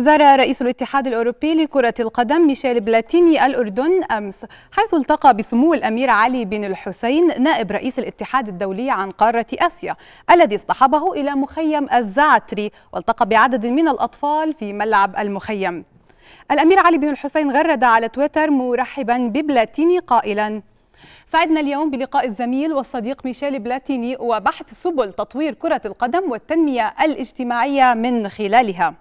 زار رئيس الاتحاد الأوروبي لكرة القدم ميشيل بلاتيني الأردن أمس حيث التقى بسمو الأمير علي بن الحسين نائب رئيس الاتحاد الدولي عن قارة آسيا الذي اصطحبه إلى مخيم الزعتري والتقى بعدد من الأطفال في ملعب المخيم الأمير علي بن الحسين غرد على تويتر مرحبا ببلاتيني قائلا سعدنا اليوم بلقاء الزميل والصديق ميشيل بلاتيني وبحث سبل تطوير كرة القدم والتنمية الاجتماعية من خلالها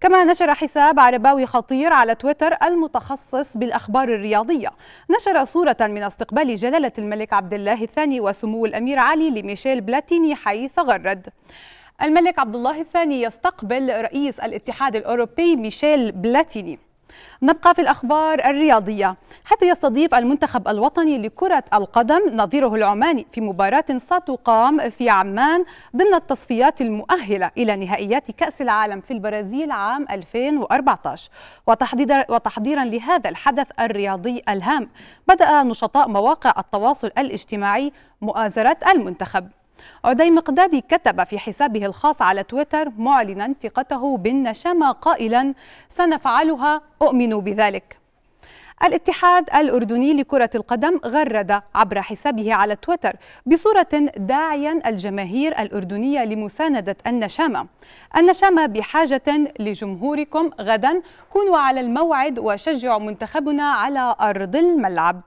كما نشر حساب عرباوي خطير على تويتر المتخصص بالأخبار الرياضية نشر صورة من استقبال جلالة الملك عبد الله الثاني وسمو الأمير علي لميشيل بلاتيني حيث غرد الملك عبد الله الثاني يستقبل رئيس الاتحاد الأوروبي ميشيل بلاتيني نبقى في الأخبار الرياضية حيث يستضيف المنتخب الوطني لكرة القدم نظيره العماني في مباراة ستقام في عمان ضمن التصفيات المؤهلة إلى نهائيات كأس العالم في البرازيل عام 2014 وتحضيرا لهذا الحدث الرياضي الهام بدأ نشطاء مواقع التواصل الاجتماعي مؤازرة المنتخب عدي مقدادي كتب في حسابه الخاص على تويتر معلنا ثقته بالنشامة قائلا سنفعلها أؤمن بذلك الاتحاد الأردني لكرة القدم غرد عبر حسابه على تويتر بصورة داعيا الجماهير الأردنية لمساندة النشامة النشامة بحاجة لجمهوركم غدا كونوا على الموعد وشجعوا منتخبنا على أرض الملعب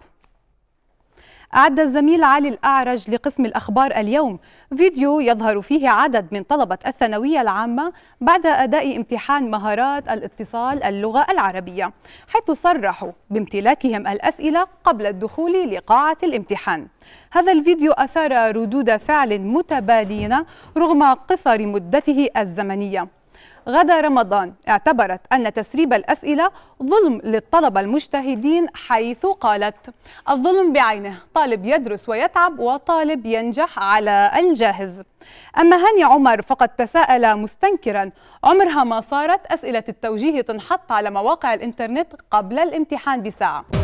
أعد الزميل علي الأعرج لقسم الأخبار اليوم فيديو يظهر فيه عدد من طلبة الثانوية العامة بعد أداء امتحان مهارات الاتصال اللغة العربية حيث صرحوا بامتلاكهم الأسئلة قبل الدخول لقاعة الامتحان هذا الفيديو أثار ردود فعل متبادلة رغم قصر مدته الزمنية غدا رمضان اعتبرت أن تسريب الأسئلة ظلم للطلبة المجتهدين حيث قالت الظلم بعينه طالب يدرس ويتعب وطالب ينجح على الجاهز أما هاني عمر فقد تساءل مستنكرا عمرها ما صارت أسئلة التوجيه تنحط على مواقع الإنترنت قبل الامتحان بساعة